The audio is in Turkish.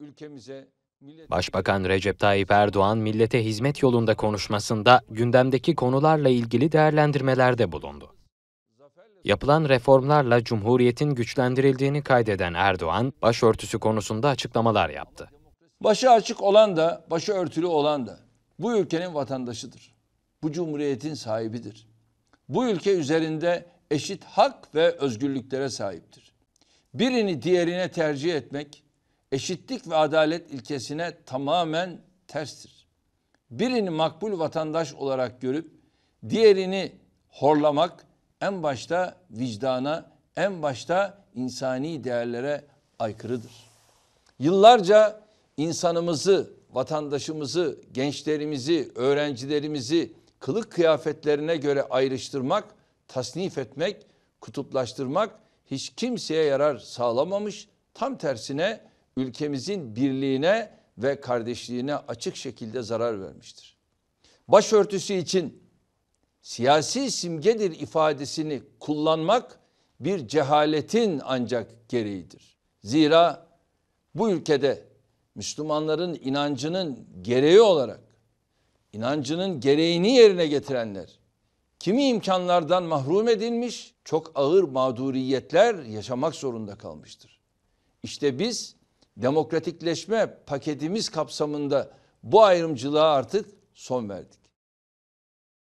ülkemize Başbakan Recep Tayyip Erdoğan millete hizmet yolunda konuşmasında gündemdeki konularla ilgili değerlendirmelerde bulundu. Yapılan reformlarla cumhuriyetin güçlendirildiğini kaydeden Erdoğan, başörtüsü konusunda açıklamalar yaptı. Başı açık olan da, başı örtülü olan da bu ülkenin vatandaşıdır. Bu cumhuriyetin sahibidir. Bu ülke üzerinde eşit hak ve özgürlüklere sahiptir. Birini diğerine tercih etmek eşitlik ve adalet ilkesine tamamen terstir. Birini makbul vatandaş olarak görüp diğerini horlamak en başta vicdana, en başta insani değerlere aykırıdır. Yıllarca insanımızı, vatandaşımızı, gençlerimizi, öğrencilerimizi kılık kıyafetlerine göre ayrıştırmak, tasnif etmek, kutuplaştırmak hiç kimseye yarar sağlamamış. Tam tersine ülkemizin birliğine ve kardeşliğine açık şekilde zarar vermiştir. Başörtüsü için siyasi simgedir ifadesini kullanmak bir cehaletin ancak gereğidir. Zira bu ülkede Müslümanların inancının gereği olarak inancının gereğini yerine getirenler kimi imkanlardan mahrum edilmiş çok ağır mağduriyetler yaşamak zorunda kalmıştır. İşte biz demokratikleşme paketimiz kapsamında bu ayrımcılığa artık son verdik.